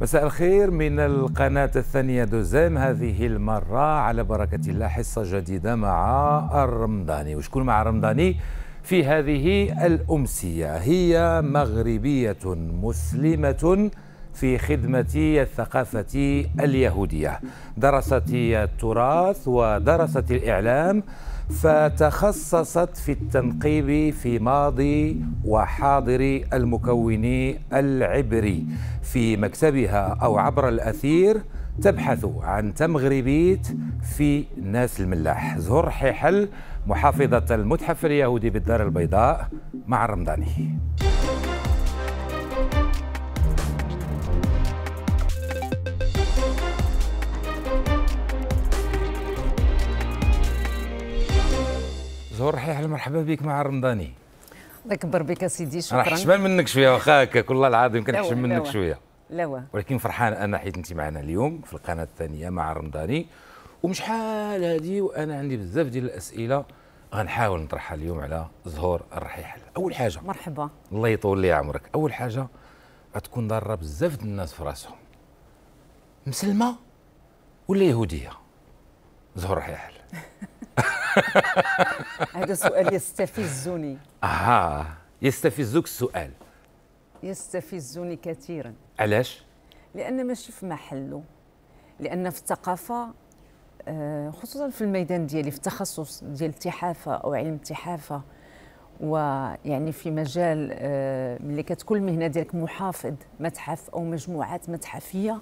مساء الخير من القناة الثانية دوزام هذه المرة على بركة الله حصة جديدة مع الرمضاني وشكون مع الرمضاني في هذه الأمسية هي مغربية مسلمة في خدمة الثقافة اليهودية درست التراث ودرست الإعلام فتخصصت في التنقيب في ماضي وحاضر المكون العبري في مكتبها أو عبر الأثير تبحث عن تمغربيت في ناس الملاح زهر حيحل محافظة المتحف اليهودي بالدار البيضاء مع الرمضاني زهور رحيح مرحبا بك مع رمضاني الله يكبر بك سيدي شكرا راح حشمان منك شويه واخا هكاك والله العظيم كنحشم منك شويه لا ولكن فرحان انا حيت انت معنا اليوم في القناه الثانيه مع رمضاني ومش حال هذه وانا عندي بزاف ديال الاسئله غنحاول نطرحها اليوم على زهور الرحيح اول حاجه مرحبا الله يطول لي عمرك اول حاجه غتكون ضاره بزاف ديال الناس في راسهم مسلمه ولا يهوديه زهور رحيح هذا سؤال يستفزني اها يستفزك السؤال يستفزني كثيرا علاش لان ماشي في محله لان في الثقافه آه، خصوصا في الميدان ديالي في التخصص ديال التحافه او علم التحافه ويعني في مجال آه، ملي كتكون المهنه ديالك محافظ متحف او مجموعات متحفيه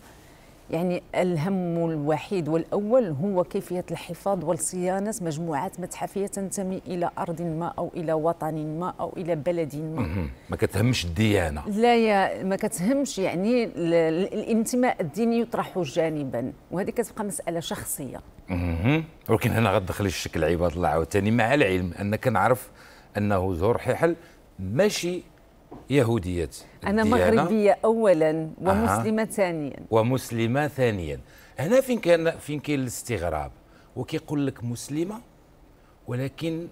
يعني الهم الوحيد والأول هو كيفية الحفاظ والصيانة مجموعات متحفية تنتمي إلى أرض ما أو إلى وطن ما أو إلى بلد ما ما كتهمش الديانة لا يا ما كتهمش يعني الانتماء الديني يطرح جانبا وهذه كتبقى مسألة شخصية ولكن هنا غتدخلي الشكل عباد الله عاوتاني مع العلم ان كنعرف أنه زهور حيحل ماشي يهودية أنا مغربية أولا ومسلمة ثانيا ومسلمة ثانيا هنا فين كان فين كاين الاستغراب وكيقول لك مسلمة ولكن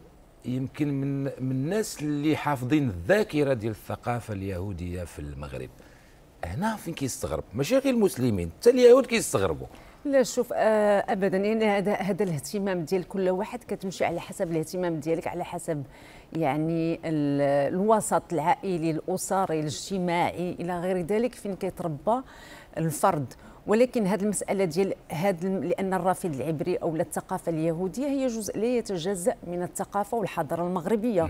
يمكن من من الناس اللي حافظين الذاكرة ديال الثقافة اليهودية في المغرب هنا فين كيستغرب ماشي غير المسلمين حتى اليهود كيستغربوا لا شوف آه ابدا يعني هذا هذا الاهتمام ديال كل واحد كتمشي على حسب الاهتمام ديالك على حسب يعني الوسط العائلي الاسري الاجتماعي الى غير ذلك فين كيتربى الفرد ولكن هذه المساله ديال هذا لان الرافد العبري او الثقافه اليهوديه هي جزء لا يتجزا من الثقافه والحضاره المغربيه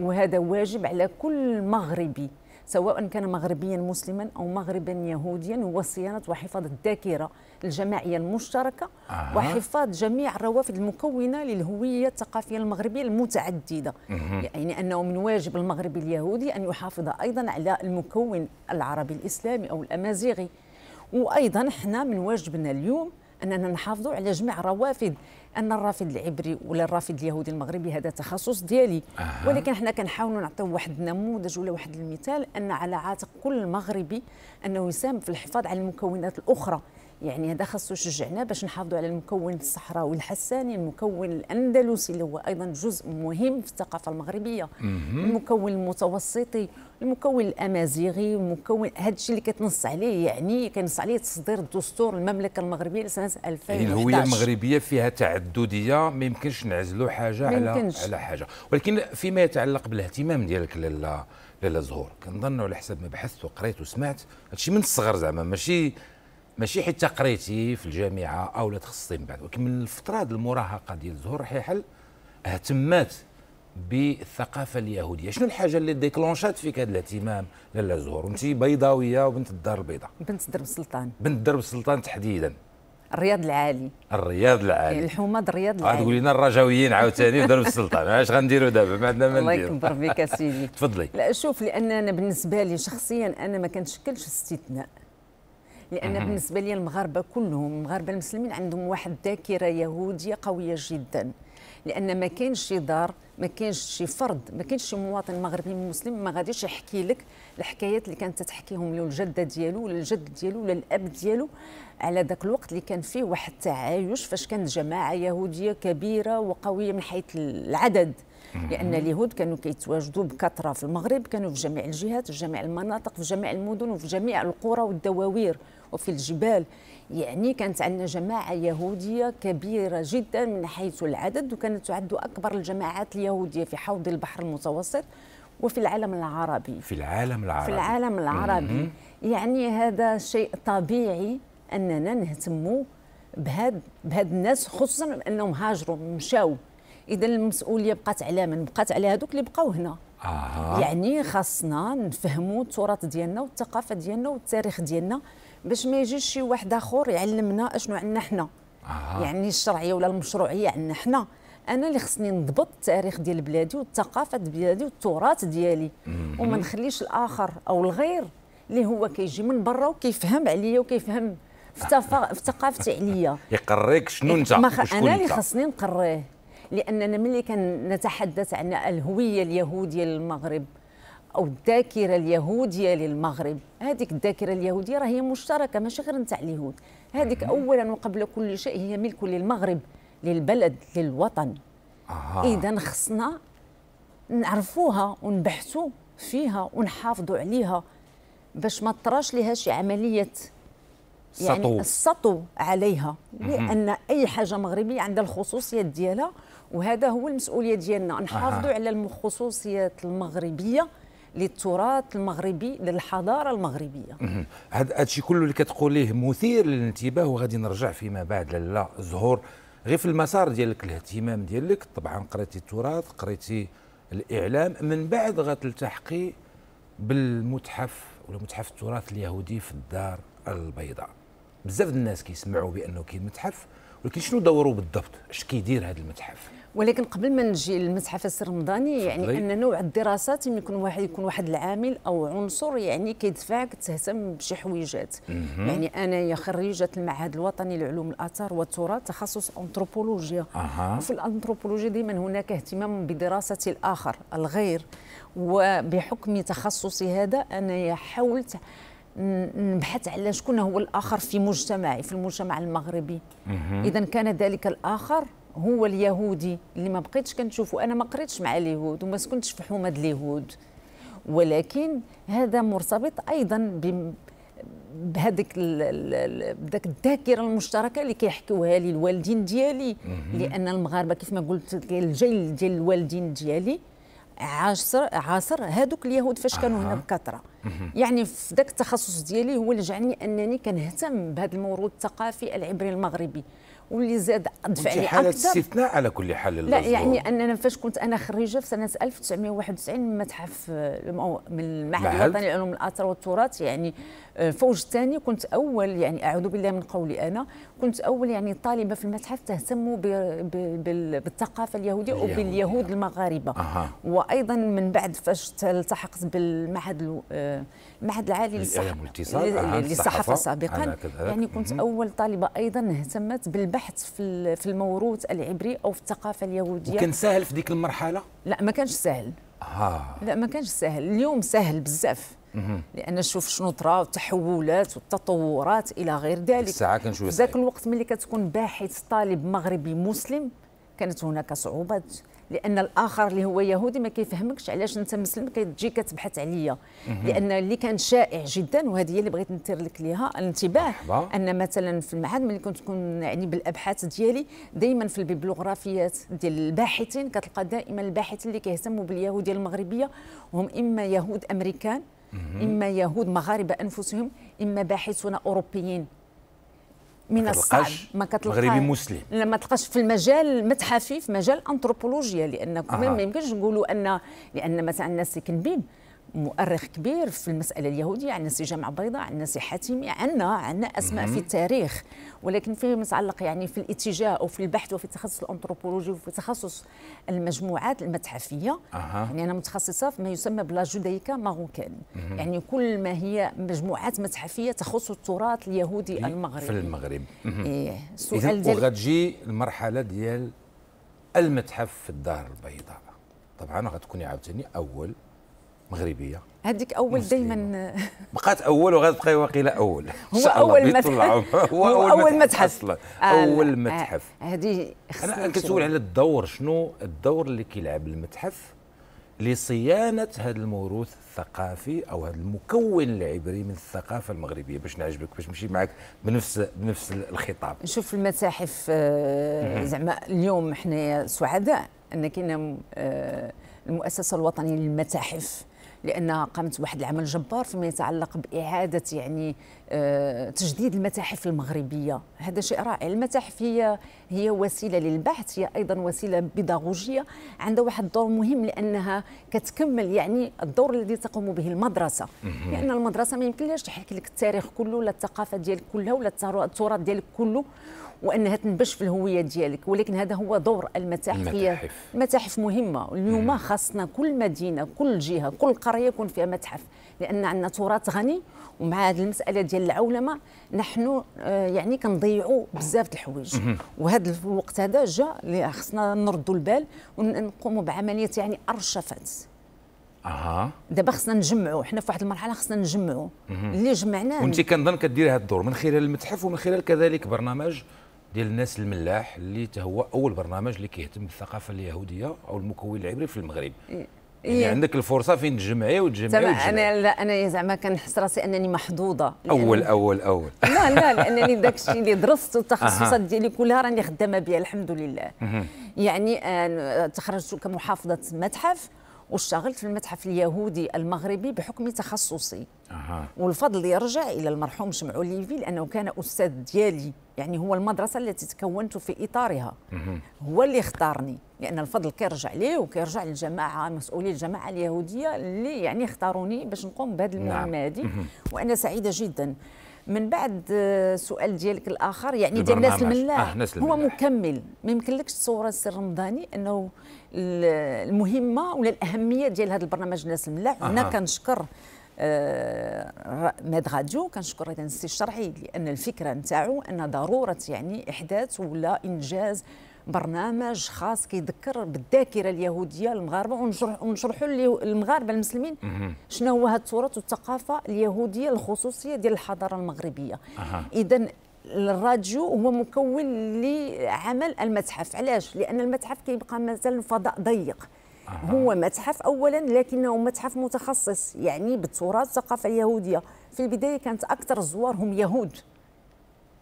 وهذا واجب على كل مغربي سواء كان مغربيا مسلما أو مغربا يهوديا هو صيانة وحفاظ الذاكرة الجماعية المشتركة آه. وحفاظ جميع الروافد المكونة للهوية الثقافية المغربية المتعددة مه. يعني أنه من واجب المغربي اليهودي أن يحافظ أيضا على المكون العربي الإسلامي أو الأمازيغي وأيضا احنا من واجبنا اليوم أننا نحافظوا على جميع روافد ان الرافد العبري ولا الرافد اليهودي المغربي هذا تخصص ديالي أه. ولكن حنا كنحاولوا نعطيو واحد النموذج ولا واحد المثال ان على عاتق كل مغربي انه يساهم في الحفاظ على المكونات الاخرى يعني هذا خاصو شجعنا باش نحافظوا على المكون الصحراوي الحساني المكون الاندلسي اللي هو ايضا جزء مهم في الثقافه المغربيه المكون المتوسطي المكون الامازيغي المكون هذا الشيء اللي كتنص عليه يعني كينص عليه تصدير الدستور المملكه المغربيه لسنه 2011 يعني الهويه المغربيه فيها تعدديه ما يمكنش نعزلوا حاجه على على حاجه ولكن فيما يتعلق بالاهتمام ديالك لالا لالا زهور كنظن على حسب ما بحثت وقريت وسمعت هادشي من الصغر زعما ماشي ماشي حيت قريتي في الجامعه او لا تخصصي من بعد ولكن من الفتره ديال المراهقه ديال الزهور حيحل اهتمات بالثقافه اليهوديه شنو الحاجه اللي ديكلونشات فيك هذا الاهتمام لاله زهور وانت بيضاويه وبنت الدار البيضاء بنت درب السلطان بنت درب السلطان تحديدا الرياض العالي الرياض العالي يعني الحماد الرياض العالي غتقولي لنا الرجاويين عاوتاني في درب السلطان اش غنديروا دابا ما عندنا ما الله يكبر فيك سيدي تفضلي لا شوف لان انا بالنسبه لي شخصيا انا ما كنشكلش استثناء لان بالنسبه لي المغاربه كلهم المغاربه المسلمين عندهم واحد الذاكره يهوديه قويه جدا لان ما كاينش شي دار ما كاينش شي فرد ما كاينش شي مواطن مغربي مسلم ما غاديش يحكي لك الحكايات اللي كانت تحكيهم له الجده ديالو ولا الجد ديالو ولا الاب ديالو على ذاك الوقت اللي كان فيه واحد التعايش فاش كانت جماعه يهوديه كبيره وقويه من حيث العدد لان اليهود كانوا كيتواجدوا بكثره في المغرب كانوا في جميع الجهات في جميع المناطق في جميع المدن وفي جميع القرى والدواوير وفي الجبال يعني كانت عندنا جماعة يهودية كبيرة جدا من حيث العدد وكانت تعد أكبر الجماعات اليهودية في حوض البحر المتوسط وفي العالم العربي في العالم العربي في العالم العربي يعني هذا شيء طبيعي أننا نهتموا بهاد بهاد الناس خصوصا أنهم هاجروا مشاو إذا المسؤولية بقات على من بقات على هذوك اللي بقوا هنا آه. يعني خاصنا نفهموا التراث ديالنا والثقافة ديالنا والتاريخ ديالنا باش ما يجيش شي واحد اخر يعلمنا اشنو عندنا حنا آه. يعني الشرعيه ولا المشروعيه عندنا حنا انا اللي خصني نضبط التاريخ ديال بلادي والثقافه ديالي والتراث ديالي وما نخليش الاخر او الغير اللي هو كيجي من برا وكيفهم عليا وكيفهم في ثقافتي عليا يقريك شنو إيه، انت خ... انا اللي خصني نقريه لاننا ملي كنتحدث عن الهويه اليهوديه للمغرب او الذاكره اليهوديه للمغرب هذيك الذاكره اليهوديه راهي مشتركه ماشي غير نتاع اليهود هذيك اولا وقبل كل شيء هي ملك للمغرب للبلد للوطن آه. اذا خصنا نعرفوها ونبحثوا فيها ونحافظوا عليها باش ما تراش لها شي عمليه يعني سطو. السطو عليها لان اي حاجه مغربيه عندها الخصوصيات ديالها وهذا هو المسؤوليه ديالنا نحافظوا على الخصوصيات المغربيه للتراث المغربي للحضاره المغربيه هذا الشيء كله اللي كتقوليه مثير للانتباه وغادي نرجع فيما بعد لا ظهور غير في المسار ديالك الاهتمام ديالك طبعا قريتي التراث قريتي الاعلام من بعد غتلتحقي بالمتحف ولا متحف التراث اليهودي في الدار البيضاء بزاف الناس كيسمعوا بانه كاين متحف ولكن شنو دوره بالضبط اش كيدير هذا المتحف ولكن قبل ما نجي للمتحف رمضاني يعني ان نوع الدراسات يكون واحد يكون واحد العامل او عنصر يعني كيدفعك تهتم بشي حويجات يعني انايا خريجه المعهد الوطني لعلوم الاثار والتراث تخصص انثروبولوجيا أه. وفي الانثروبولوجيا دائما هناك اهتمام بدراسه الاخر الغير وبحكم تخصصي هذا انايا حاولت نبحث على شكون هو الاخر في مجتمعي في المجتمع المغربي اذا كان ذلك الاخر هو اليهودي اللي ما بقيتش كنشوفه انا ما قريتش مع اليهود وما سكنتش في حومه اليهود ولكن هذا مرتبط ايضا بهذيك بداك الذاكره المشتركه اللي كيحكيوها لي الوالدين ديالي لان المغاربه كيف ما قلت الجيل ديال الوالدين ديالي عاصر عاصر هذوك اليهود فاش كانوا هنا بكثره يعني في ذاك التخصص ديالي هو اللي جعلني انني كنهتم بهذا الموروث الثقافي العبري المغربي واللي زاد لي اكثر حاله استثناء على كل حال لا يعني اننا فاش كنت انا خريجه في سنه 1991 من متحف من المعهد الوطني للعلوم الاثار والتراث يعني آه، فوج الثاني كنت اول يعني اعوذ بالله من قولي انا كنت اول يعني طالبه في المتحف تهتم بالثقافه اليهوديه وباليهود المغاربه أه. وايضا من بعد فاش التحقت بالمعهد آه، المعهد العالي للصحافه للصحافه سابقا يعني كنت اول طالبه ايضا اهتمت بالبحث في في الموروث العبري او في الثقافه اليهوديه وكان سهل في ديك المرحله لا ما كانش سهل آه. لا ما كانش سهل اليوم سهل بزاف لان شوف شنو طرا والتحولات والتطورات الى غير ذلك الساعه كنشوف ذاك الوقت ملي كتكون باحث طالب مغربي مسلم كانت هناك صعوبات لان الاخر اللي هو يهودي ما كيفهمكش علاش انت مسلم كتجي كتبحث عليا لان اللي كان شائع جدا وهذه هي اللي بغيت نثير لك ليها الانتباه ان مثلا في المعهد ملي كنت تكون يعني بالابحاث ديالي دائما في البيبلوغرافيات ديال الباحثين كتلقى دائما الباحث اللي كيهتموا باليهوديه المغربيه وهم اما يهود امريكان إما يهود مغاربة أنفسهم إما باحثون أوروبيين من الصعب ما كتلقاش مغربي مسلم لما تلقاش في المجال المتحفي في مجال الانثروبولوجيا لان آه. ما يمكنش نقولوا ان لان مثلا الناس كنبين مؤرخ كبير في المساله اليهوديه عندنا سي جامع بيضاء عندنا سي حاتمي عندنا عندنا اسماء في التاريخ ولكن فيما يتعلق يعني في الاتجاه أو في البحث وفي تخصص الانثروبولوجي وفي تخصص المجموعات المتحفيه أه. يعني انا متخصصه في ما يسمى بلا جوديكا ماروكان يعني كل ما هي مجموعات متحفيه تخص التراث اليهودي المغربي في المغرب ايه سؤال ديال وغتجي المرحله ديال المتحف في الدار البيضاء طبعا غتكوني عاوتاني اول مغربيه هذيك اول دائما بقات اول وغتبقى واقيلا اول هو اول متحف هو اول, متحف, متحف آه، اول آه، متحف هذه انا كنسول على الدور شنو الدور اللي كيلعب المتحف لصيانه هذا الموروث الثقافي او هذا المكون العبري من الثقافه المغربيه باش نعجبك باش نمشي معك بنفس بنفس الخطاب نشوف المتاحف آه، زعما اليوم حنايا سعداء ان كاين المؤسسه الوطنيه للمتاحف لانها قامت بواحد العمل جبار فيما يتعلق باعاده يعني آه، تجديد المتاحف المغربيه هذا شيء رائع المتاحف هي هي وسيله للبحث هي ايضا وسيله بيداغوجيه عندها واحد الدور مهم لانها كتكمل يعني الدور الذي تقوم به المدرسه لان المدرسه ما يمكنش تحكي لك التاريخ كله ولا الثقافه ديالك كلها ولا التراث ديالك كله وانها تنبش في الهويه ديالك ولكن هذا هو دور المتاحف المتاحف مهمه اليوم خاصنا كل مدينه كل جهه كل قريه يكون فيها متحف لان عندنا تراث غني ومع هذه المساله ديال العولمه نحن آه، يعني كنضيعوا بزاف الحوايج وهذا الوقت هذا جاء اللي خصنا نردوا البال ونقوموا بعمليه يعني ارشفات اها دابا خصنا نجمعوا حنا في واحد المرحله خصنا نجمعوا اللي جمعناه وانت كنظن كديري هذا الدور من خلال المتحف ومن خلال كذلك برنامج ديال الناس الملاح اللي هو اول برنامج اللي كيهتم بالثقافه اليهوديه او المكون العبري في المغرب يعني إيه. عندك الفرصه فين تجمعي وتجمعي انا لا انا زعما كنحس راسي انني محظوظه اول اول اول لا لا لانني داك الشيء اللي درست والتخصصات ديالي كلها راني خدامه بها الحمد لله يعني آه، تخرجت كمحافظه متحف واشتغلت في المتحف اليهودي المغربي بحكم تخصصي أه. والفضل يرجع الى المرحوم شمعو ليفي لانه كان استاذ ديالي يعني هو المدرسة التي تكونت في إطارها هو اللي اختارني لأن الفضل كيرجع ليه وكيرجع للجماعة مسؤولي الجماعة اليهودية اللي يعني اختاروني باش نقوم بهذه نعم. المهمة هذه وأنا سعيدة جدا من بعد آه، سؤال ديالك الآخر يعني ديال ناس الملاح آه هو مكمل ما يمكنلكش تصور السر رمضاني أنه المهمة ولا الأهمية ديال هذا البرنامج ناس الملاح آه. هنا كنشكر آه، ماد راديو كنشكر هذا السي الشرعي لان الفكره نتاعو ان ضروره يعني احداث ولا انجاز برنامج خاص كيذكر بالذاكره اليهوديه المغاربه ونشرحوا للمغاربه المسلمين شنو هو هذا التراث والثقافه اليهوديه الخصوصيه ديال الحضاره المغربيه أه. اذا الراديو هو مكون لعمل المتحف علاش لان المتحف كيبقى مثلا فضاء ضيق آه. هو متحف اولا لكنه متحف متخصص يعني بالتراث الثقافه اليهوديه في البدايه كانت اكثر الزوار هم يهود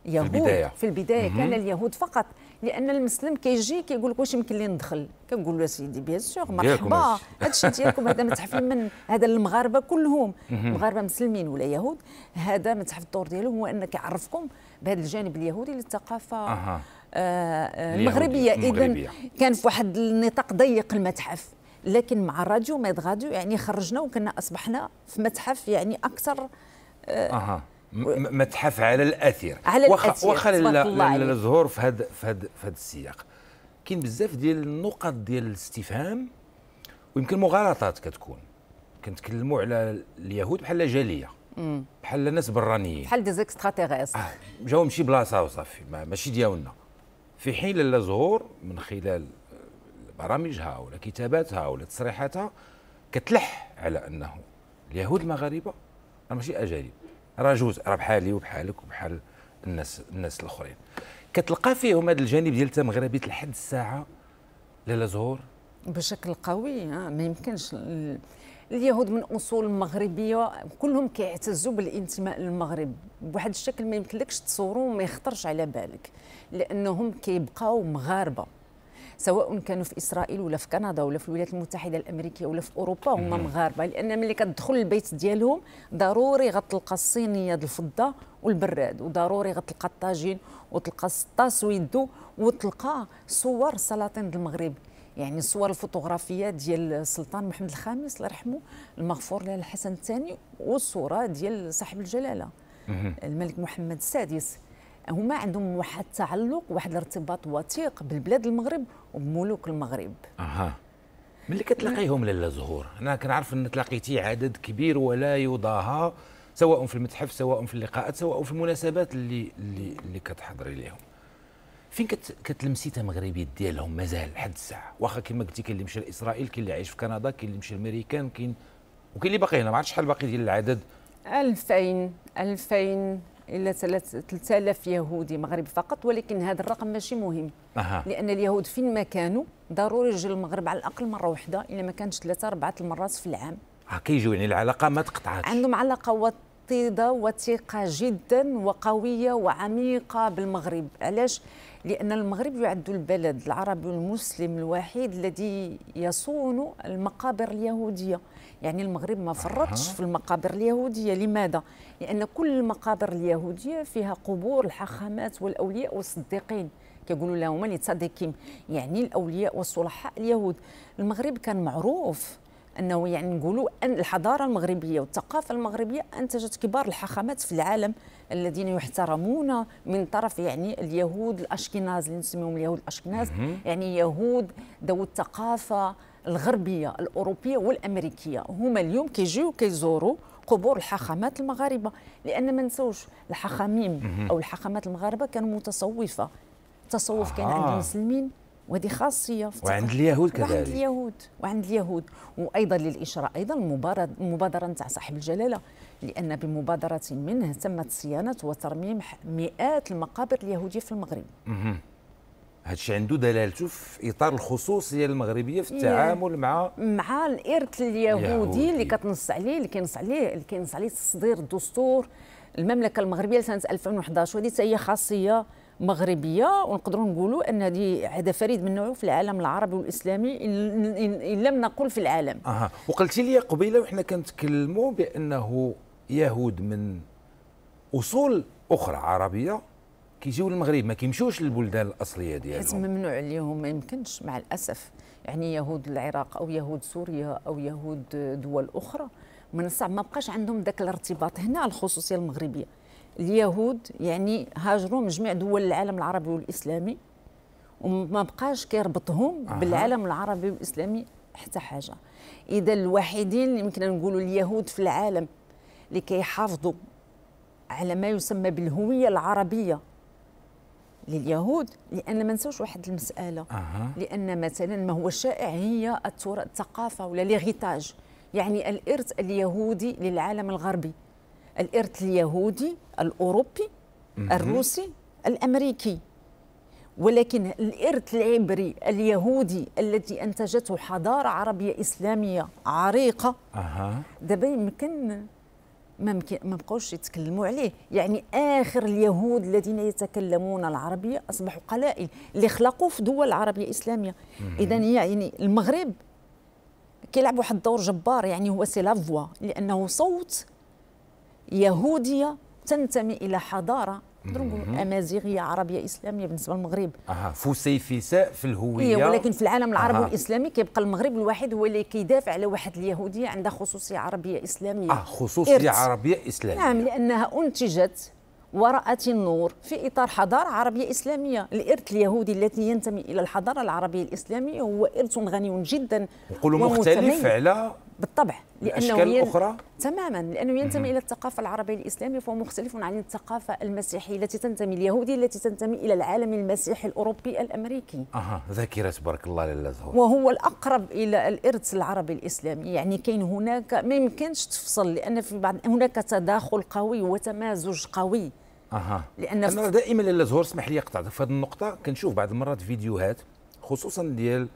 يهود في البدايه, في البداية كان اليهود فقط لان المسلم كيجي كيقول لك واش يمكن لي ندخل كنقول له سيدي بيان سور مرحبا هذا الشيء ديالكم هذا متحف من هذا المغاربه كلهم مغاربه مسلمين ولا يهود هذا متحف الدور ديالو هو انه كيعرفكم بهذا الجانب اليهودي للثقافه أه. آه، آه، المغربيه اذا كان في واحد النطاق ضيق المتحف لكن مع راديو ميد راديو يعني خرجنا وكنا اصبحنا في متحف يعني اكثر آه، اها متحف على الاثير على الاثير واخا الظهور في هذا في هذا في هذا السياق كاين بزاف ديال النقط ديال الاستفهام ويمكن مغالطات كتكون كنتكلموا على اليهود بحال جاليه بحال ناس برانيين بحال ديزيكسترا تيغيستر آه جاو مشي بلاصه وصافي ماشي ديالنا في حين لالا زهور من خلال برامجها ولا كتاباتها ولا تصريحاتها كتلح على انه اليهود المغاربه راه ماشي اجانب راه جوز راه بحالي وبحالك وبحال الناس الناس الاخرين كتلقى فيهم هذا الجانب ديال مغربي لحد الساعه لاله زهور بشكل قوي آه، ما يمكنش اليهود من اصول مغربيه كلهم كيعتزوا بالانتماء للمغرب بواحد الشكل ما يمكنلكش تصوره وما يخطرش على بالك لانهم كيبقاو مغاربه سواء كانوا في اسرائيل ولا في كندا ولا في الولايات المتحده الامريكيه ولا في اوروبا هما مغاربه لان ملي كتدخل البيت ديالهم ضروري غتلقى الصينيه الفضه والبراد وضروري غتلقى الطاجين وتلقى السطاس ويدو وتلقى صور سلاطين المغرب يعني الصور الفوتوغرافيه ديال السلطان محمد الخامس الله يرحمه المغفور له الحسن الثاني والصوره ديال صاحب الجلاله الملك محمد السادس هما عندهم واحد التعلق واحد الارتباط وثيق بالبلاد المغرب وبملوك المغرب اها ملي كتلاقيهم لالا زهور انا كنعرف ان تلاقيتي عدد كبير ولا يضاهى سواء في المتحف سواء في اللقاءات سواء في المناسبات اللي اللي, اللي كتحضري ليهم فين كت... كتلمسي تمغربيات ديالهم مازال لحد الساعه واخا كما قلتي كاين اللي مشى لاسرائيل كاين اللي عايش في كندا كاين اللي مشى لامريكان كاين وكاين اللي باقي هنا ما عرفتش شحال باقي ديال العدد 2000 2000 الى 3000 يهودي مغربي فقط ولكن هذا الرقم ماشي مهم أه. لان اليهود فين ما كانوا ضروري يجي المغرب على الاقل مره واحده الا ما كانش ثلاثه اربعه المرات في العام آه، كيجيو يعني العلاقه ما تقطعاتش عندهم علاقه وط... متوطده وثيقه جدا وقويه وعميقه بالمغرب علاش لان المغرب يعد البلد العربي المسلم الوحيد الذي يصون المقابر اليهوديه يعني المغرب ما فرطش في المقابر اليهوديه لماذا لان كل المقابر اليهوديه فيها قبور الحاخامات والاولياء والصديقين كيقولوا لهم يعني الاولياء والصلحاء اليهود المغرب كان معروف انه يعني نقولوا ان الحضاره المغربيه والثقافه المغربيه انتجت كبار الحاخامات في العالم الذين يحترمون من طرف يعني اليهود الاشكناز اللي نسميهم اليهود الاشكناز يعني يهود ذو الثقافه الغربيه الاوروبيه والامريكيه هما اليوم كيجيو كيزوروا قبور الحاخامات المغاربه لان ما نساوش الحاخاميم او الحاخامات المغاربه كانوا متصوفه التصوف كان عند المسلمين وهذه خاصية وعند اليهود كذلك وعند اليهود وعند اليهود وأيضا للإشراء أيضا المبادرة نتاع صاحب الجلالة لأن بمبادرة منه تمت صيانة وترميم مئات المقابر اليهودية في المغرب هذا الشيء عنده دلالته في اطار الخصوصيه المغربيه في التعامل مع مع الارث اليهودي يهودي. اللي كتنص عليه اللي كينص عليه اللي كينص عليه تصدير الدستور المملكه المغربيه لسنه 2011 وهذه هي خاصيه مغربيه ونقدروا نقولوا ان هذه هذا فريد من نوعه في العالم العربي والاسلامي ان لم نقل في العالم اها وقلتي لي قبيله وحنا كنتكلموا بانه يهود من اصول اخرى عربيه كيجيو للمغرب ما كيمشيوش للبلدان الاصليه ديالهم حيت ممنوع عليهم ما يمكنش مع الاسف يعني يهود العراق او يهود سوريا او يهود دول اخرى من الصعب ما بقاش عندهم ذاك الارتباط هنا الخصوصيه المغربيه اليهود يعني هاجروا من جميع دول العالم العربي والاسلامي وما بقاش كيربطهم آه. بالعالم العربي والاسلامي حتى حاجه اذا الوحيدين اللي يمكن نقولوا اليهود في العالم اللي كيحافظوا على ما يسمى بالهويه العربيه لليهود لان ما نساوش واحد المساله آه. لان مثلا ما هو شائع هي الثقافه ولا ليغيتاج يعني الارث اليهودي للعالم الغربي الإرث اليهودي الأوروبي الروسي الأمريكي ولكن الإرث العبري اليهودي الذي أنتجته حضارة عربية إسلامية عريقة أها دابا يمكن ما ممكن ما بقاوش يتكلموا عليه يعني اخر اليهود الذين يتكلمون العربيه اصبحوا قلائل اللي خلقوا في دول عربيه اسلاميه اذا يعني المغرب كيلعب واحد الدور جبار يعني هو سي لافوا لانه صوت يهوديه تنتمي الى حضاره امازيغيه عربيه اسلاميه بالنسبه للمغرب اها فسيفساء في الهويه إيه ولكن في العالم العربي أها. الاسلامي كيبقى المغرب الوحيد هو اللي كيدافع على واحد اليهوديه عندها خصوصيه عربيه اسلاميه اه خصوصيه إرت. عربيه اسلاميه نعم لانها انتجت ورأت النور في إطار حضارة عربية إسلامية الإرث اليهودي الذي ينتمي إلى الحضارة العربية الإسلامية هو إرث غني جدا نقولوا مختلف على بالطبع لانه ين... اخرى تماما لانه ينتمي الى الثقافه العربيه الاسلاميه فهو مختلف عن الثقافه المسيحيه التي تنتمي اليهوديه التي تنتمي الى العالم المسيحي الاوروبي الامريكي اها ذاكره بارك الله للزهور وهو الاقرب الى الارث العربي الاسلامي يعني كاين هناك ما يمكنش تفصل لان في بعض هناك تداخل قوي وتمازج قوي اها لان انا دائما للازهر اسمح لي اقطعك في هذه النقطه كنشوف بعض المرات فيديوهات خصوصا ديال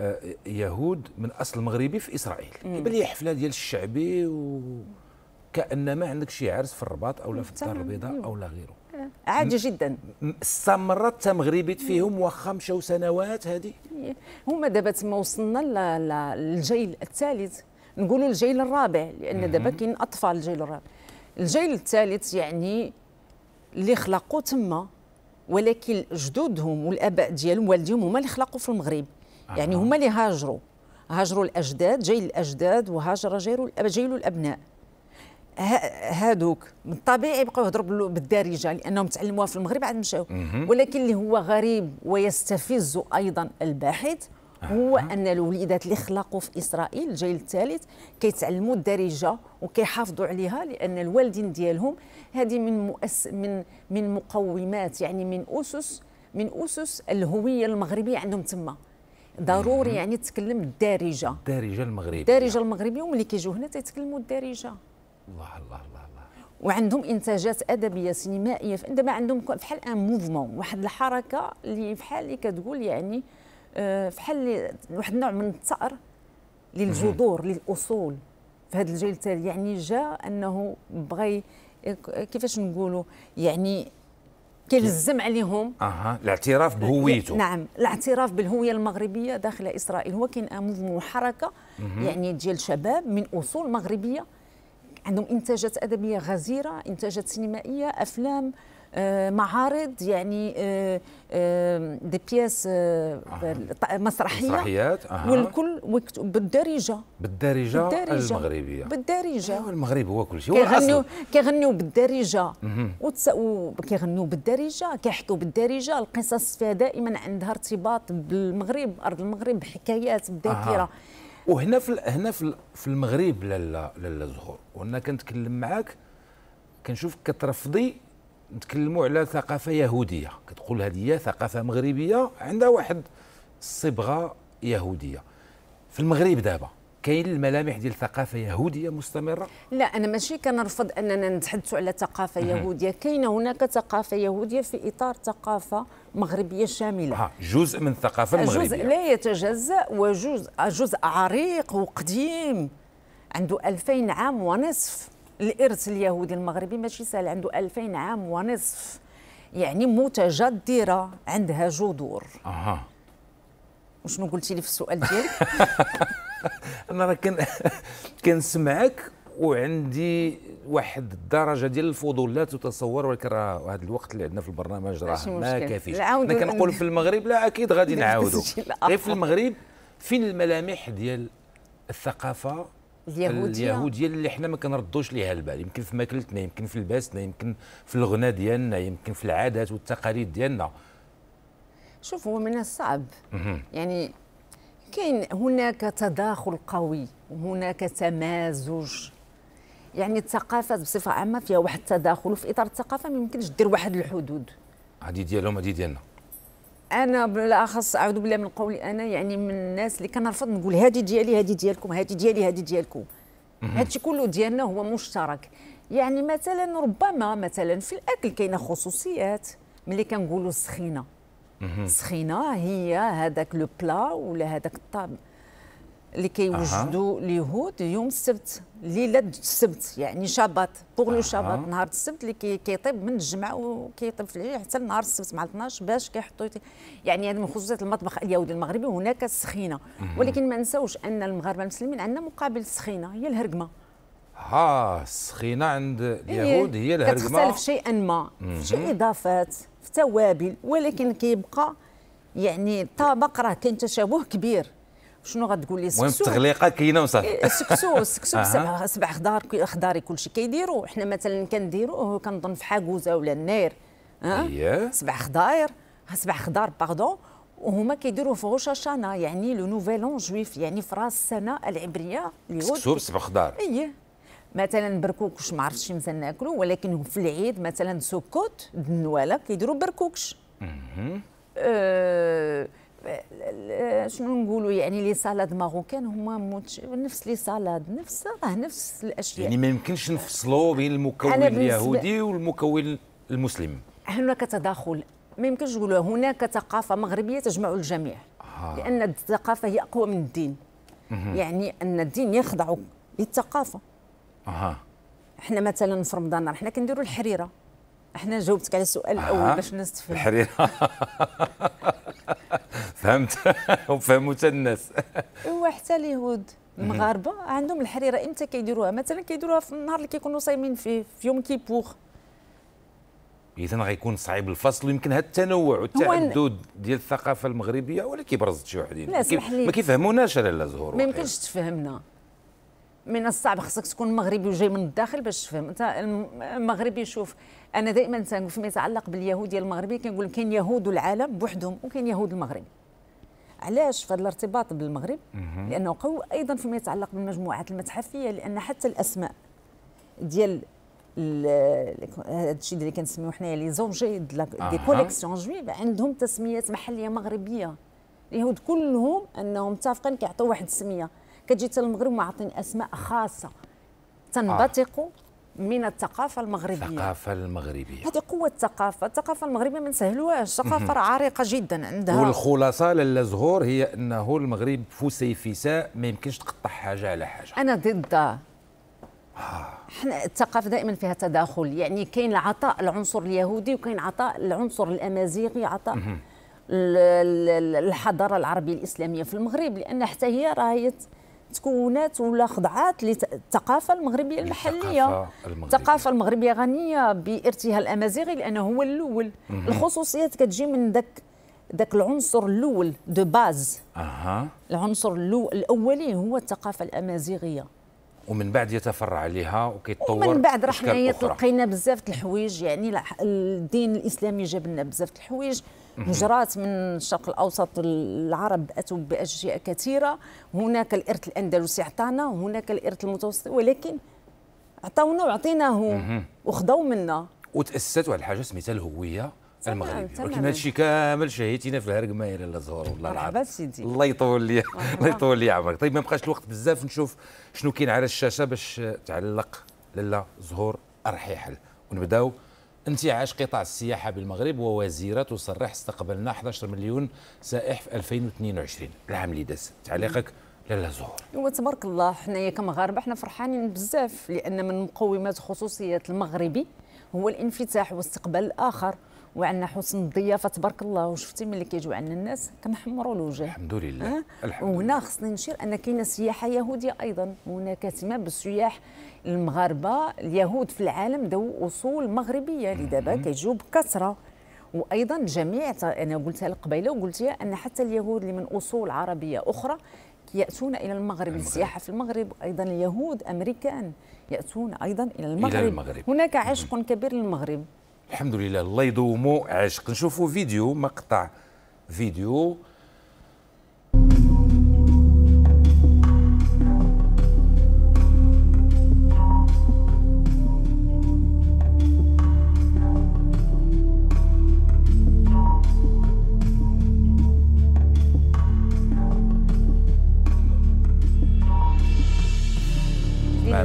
آه، يهود من اصل مغربي في اسرائيل كيبان لي حفله ديال الشعبي وكانما عندك شي عرس في الرباط او لا في الدار البيضاء أيوه. او لا غيره آه، عادي جدا استمرت تمغربت فيهم واخا مشاو سنوات هذه إيه. هما دابا تما وصلنا للجيل الثالث نقولوا الجيل الرابع لان دابا كاين اطفال الجيل الرابع الجيل الثالث يعني اللي خلقوا تما ولكن جدودهم والاباء ديالهم والديهم هما اللي خلقوا في المغرب آه. يعني هم اللي هاجروا هاجروا الأجداد جيل الأجداد وهاجر جيل جيل الأبناء هادوك من الطبيعي يبقاو يهضروا بالدارجه لانهم تعلموها في المغرب عاد مشاو ولكن اللي هو غريب ويستفز ايضا الباحث هو ان الوليدات اللي خلقوا في اسرائيل الجيل الثالث كيتعلموا الدارجه وكيحافظوا عليها لان الوالدين ديالهم هذه من مؤس من من مقومات يعني من اسس من اسس الهويه المغربيه عندهم تما ضروري يعني تتكلم الدارجه الدارجه المغربيه الدارجه المغربيه وملي كيجيو هنا تيتكلموا الدارجه الله الله الله الله وعندهم انتاجات ادبيه سينمائيه دابا عندهم بحال ان موفمون واحد الحركه اللي بحال اللي كتقول يعني بحال آه، واحد النوع من الثار للجذور للاصول في هذا الجيل التالي يعني جاء انه بغى كيفاش نقولوا يعني كيلزم عليهم اها الاعتراف بهويته نعم الاعتراف بالهويه المغربيه داخل اسرائيل هو كاين موفمون حركه يعني ديال شباب من اصول مغربيه عندهم انتاجات ادبيه غزيره انتاجات سينمائيه افلام آه، معارض يعني دي آه، بياس آه، مسرحيه مسرحيات والكل بالدارجه بالدارجه, المغربيه بالدارجه أيوة المغرب هو كل شيء كيغنيو كيغنيو بالدارجه وتس... بالدارجه كيحكوا بالدارجه القصص فيها دائما عندها ارتباط بالمغرب ارض المغرب حكايات بالذاكره وهنا في هنا في المغرب لالا لالا زهور وانا كنتكلم معاك كنشوف كترفضي نتكلموا على ثقافه يهوديه كتقول هذه هي ثقافه مغربيه عندها واحد صبغه يهوديه في المغرب دابا كاين الملامح ديال ثقافة يهوديه مستمره لا انا ماشي كنرفض اننا نتحدث على ثقافه يهوديه كاين هناك ثقافه يهوديه في اطار ثقافه مغربيه شامله آه جزء من الثقافه المغربيه جزء لا يتجزا وجزء جزء عريق وقديم عنده 2000 عام ونصف الارث اليهودي المغربي ماشي سهل عنده 2000 عام ونصف يعني متجدره عندها جذور اها وشنو قلتي لي في السؤال ديالك انا راه كن كنسمعك وعندي واحد الدرجه ديال الفضول لا تتصور ولكن راه هذا الوقت اللي عندنا في البرنامج راه ما كافيش انا كنقول في المغرب لا اكيد غادي نعاودوا غير في المغرب فين الملامح ديال الثقافه اليهوديه اليهوديه اللي حنا ما كنردوش ليها البال يمكن في ماكلتنا يمكن في لباسنا يمكن في الغناء ديالنا يمكن في العادات والتقاليد ديالنا شوف هو من الصعب يعني كاين هناك تداخل قوي وهناك تمازج يعني الثقافات بصفه عامه فيها واحد التداخل وفي اطار الثقافه ما يمكنش دير واحد الحدود هذه ديالهم هذه ديالنا انا بالاخص اعوذ بالله من قولي انا يعني من الناس اللي كنرفض نقول هذه ديالي هذه ديالكم هذه ديالي هذه ديالكم هادشي كله ديالنا هو مشترك يعني مثلا ربما مثلا في الاكل كاينه خصوصيات ملي كنقولوا السخينه السخينه هي هذاك لو بلا ولا هذاك الطاب اللي كيوجدوا كي اليهود يوم السبت ليله السبت يعني شباط بوغ لو شباط نهار السبت اللي كيطيب كي من الجمعه وكيطيب في العيد حتى نهار السبت مع 12 باش كيحطوا يعني هذا من خصوصيات المطبخ اليهودي المغربي هناك السخينه ولكن ما نساوش ان المغاربه المسلمين عندنا مقابل السخينه هي الهرقمه ها السخينه عند إيه، اليهود هي الهرقمه كتختلف شيئا ما في شي اضافات في توابل ولكن كيبقى يعني الطبق راه كاين تشابه كبير شنو غتقول لي المهم التغليقه كاينه وصافي السكسو إيه، السكسو سبع خضار خضاري كلشي كيديروا حنا مثلا كنديروه كنظن في حاكوزه ولا النير سبع خضاير سبع خضار باردون وهما كيديروا في غوش شانا يعني لو نوفيل اون جويف يعني في راس السنه العبريه اليهود سبع خضار اييه مثلا بركوكش ما عرفتش مزال ناكلو ولكن في العيد مثلا سكوت دنواله كيديروا بركوكش أمم. أه آه، شنو نقولوا يعني لي سالاد ماروكان هما متش... نفس لي سالاد نفس راه نفس الاشياء يعني ما يمكنش نفصلوا بين المكون اليهودي والمكون المسلم هناك تداخل ما يمكنش نقولوا هناك ثقافه مغربيه تجمع الجميع آه. لان الثقافه هي اقوى من الدين مه. يعني ان الدين يخضع للثقافه اها احنا مثلا في رمضان احنا كنديروا الحريره احنا جاوبتك على السؤال الاول باش نستفيد الحريره فهمت وفهموا حتى الناس وحتى اليهود المغاربه عندهم الحريره امتى كيديروها مثلا كيديروها في النهار اللي كيكونوا صايمين فيه في يوم كيبوغ اذا غيكون صعيب الفصل ويمكن هذا التنوع والتعدد ديال الثقافه المغربيه ولا كيبرز شي وحدين لا لي ما كيفهموناش لالا زهور ما يمكنش تفهمنا من الصعب خصك تكون مغربي وجاي من الداخل باش تفهم انت المغربي شوف انا دائما فيما يتعلق باليهوديه المغربيه كنقول كاين يهود العالم بوحدهم وكاين يهود المغرب علاش في هذا الارتباط بالمغرب لانه قوي ايضا فيما يتعلق بالمجموعات المتحفيه لان حتى الاسماء ديال هذا الشيء اللي كنسميو حنايا لي زوجي دي كوليكسيون جويف عندهم تسميات محليه مغربيه اليهود كلهم انهم متفقين كيعطيو واحد السميه كتجي حتى المغرب معطين اسماء خاصه آه. تنبثقوا من الثقافه المغربيه الثقافه المغربيه هذه قوه الثقافه الثقافه المغربيه ما نسهلوهاش الثقافه عريقه جدا عندها والخلاصه للزهور هي انه المغرب فسيفساء ما يمكنش تقطع حاجه على حاجه انا ضد احنا آه. الثقافه دائما فيها تداخل يعني كاين العطاء العنصر اليهودي وكاين عطاء العنصر الامازيغي عطاء الحضاره العربيه الاسلاميه في المغرب لان حتى هي راهي تكونات ولا خضعات للثقافه المغربيه المحليه الثقافه المغربيه غنيه بارتها الامازيغي لانه هو الاول الخصوصيات كتجي من ذاك ذاك العنصر الاول دو باز أه. العنصر الاولي هو الثقافه الامازيغيه ومن بعد يتفرع عليها وكيتطور ومن بعد رحنا تلقينا بزاف الحوايج يعني الدين الاسلامي جاب لنا بزاف الحوايج هجرات من الشرق الاوسط العرب اتوا باشياء كثيره هناك الارث الاندلسي عطانا هناك الارث المتوسطي ولكن عطاونا وعطيناه وخذوا منا وتاسست واحد الحاجه سميتها الهويه المغرب ولكن هذا الشيء كامل شهيتينا في الهرقمه ماير زهور والله العظيم الله يطول لي الله يطول لي عمرك طيب ما بقاش الوقت بزاف نشوف شنو كاين على الشاشه باش تعلق لالا زهور ارحيحل ونبداو انتعاش قطاع السياحه بالمغرب ووزيره تصرح استقبلنا 11 مليون سائح في 2022 العام اللي داز تعليقك لالا زهور زهور وتبارك الله حنايا كمغاربه حنا فرحانين بزاف لان من مقومات خصوصيه المغربي هو الانفتاح واستقبال الاخر وعندنا حسن الضيافه تبارك الله وشفتي ملي كيجيو عندنا الناس كنحمروا الوجه الحمد لله أه؟ الحمد وهنا خصني نشير ان كاينه سياحه يهوديه ايضا هناك اهتمام بالسياح المغاربه اليهود في العالم ذو اصول مغربيه لدابا كيجيو بكثره وايضا جميع انا قلتها قبيله وقلتها ان حتى اليهود اللي من اصول عربيه اخرى ياتون الى المغرب, المغرب. السياحه في المغرب ايضا اليهود امريكان ياتون ايضا الى المغرب, إلى المغرب. هناك عشق كبير للمغرب الحمد لله الله يدومو عاشق نشوفوا فيديو مقطع فيديو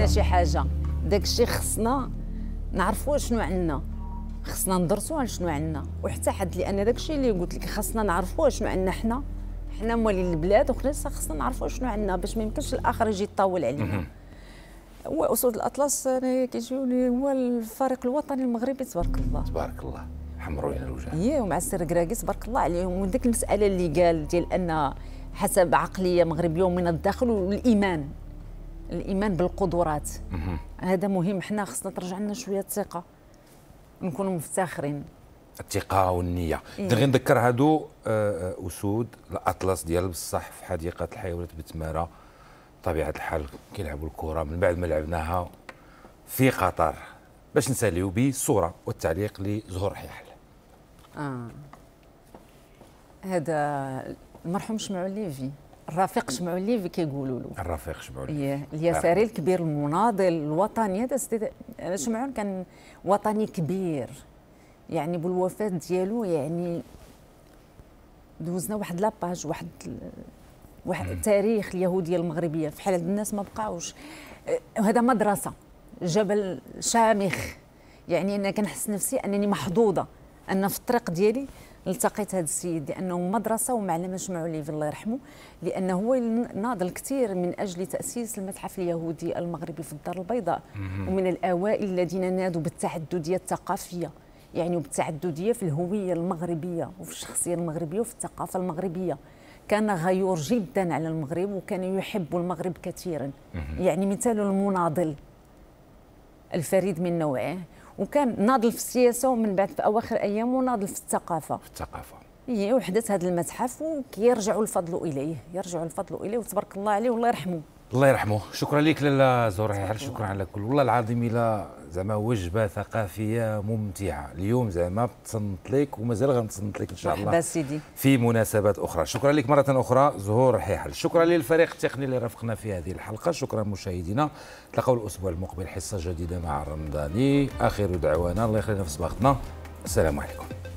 شي حاجه داك الشيء خصنا نعرفوا شنو عندنا خصنا ندرسوا على شنو عندنا وحتى حد لان داكشي اللي قلت لك خصنا نعرفوا شنو عندنا حنا حنا موالين البلاد وخصنا خصنا نعرفوا شنو عندنا باش ما يمكنش الاخر يجي يطول علينا هو اسود الاطلس انا هو الفريق الوطني المغربي تبارك الله تبارك الله حمروا لنا الوجه ايه ومع السير كراكي تبارك الله عليهم وديك المساله اللي قال ديال ان حسب عقليه مغربيه ومن الداخل والايمان الايمان بالقدرات هذا مهم حنا خصنا ترجع لنا شويه الثقه نكونوا مفتخرين الثقه والنيه إيه؟ غير نذكر هادو آه، آه، اسود الاطلس ديال بصح في حديقه الحيوانات بتماره طبيعه الحال كيلعبوا الكره من بعد ما لعبناها في قطر باش نساليو بصورة والتعليق لزهور حيحل اه هذا المرحوم شمعون ليفي الرفيق شمعولي كيقولوا له الرفيق شمعولي اليساري الكبير المناضل الوطني هذا سيدي شمعون كان وطني كبير يعني بالوفاه ديالو يعني دوزنا واحد لاباج واحد واحد التاريخ اليهوديه المغربيه فحال هاد الناس ما بقاوش وهذا مدرسه جبل شامخ يعني انا كنحس نفسي انني محظوظه ان في الطريق ديالي التقيت هذا السيد لانه مدرسه ومعلمه جمعوا لي الله يرحمه لانه هو ناضل كثير من اجل تاسيس المتحف اليهودي المغربي في الدار البيضاء ومن الاوائل الذين نادوا بالتعدديه الثقافيه يعني وبالتعدديه في الهويه المغربيه وفي الشخصيه المغربيه وفي الثقافه المغربيه كان غيور جدا على المغرب وكان يحب المغرب كثيرا يعني مثال المناضل الفريد من نوعه وكان ناضل في السياسه ومن بعد في اواخر ايامه ناضل في الثقافه في الثقافه يحدث هذا المتحف وكيرجعوا الفضل اليه يرجعوا الفضل اليه وتبارك الله عليه والله يرحمه الله يرحمه شكرا لك لاله زهير شكرا على كل والله العظيم الى زعما وجبه ثقافيه ممتعه اليوم زعما تصنت لك ومازال غنتصنت لك ان شاء الله سيدي في مناسبات اخرى شكرا لك مره اخرى زهور حيحل شكرا للفريق التقني اللي رافقنا في هذه الحلقه شكرا مشاهدينا تلقاو الاسبوع المقبل حصه جديده مع رمضاني اخر دعوانا الله يخلينا في صباغتنا السلام عليكم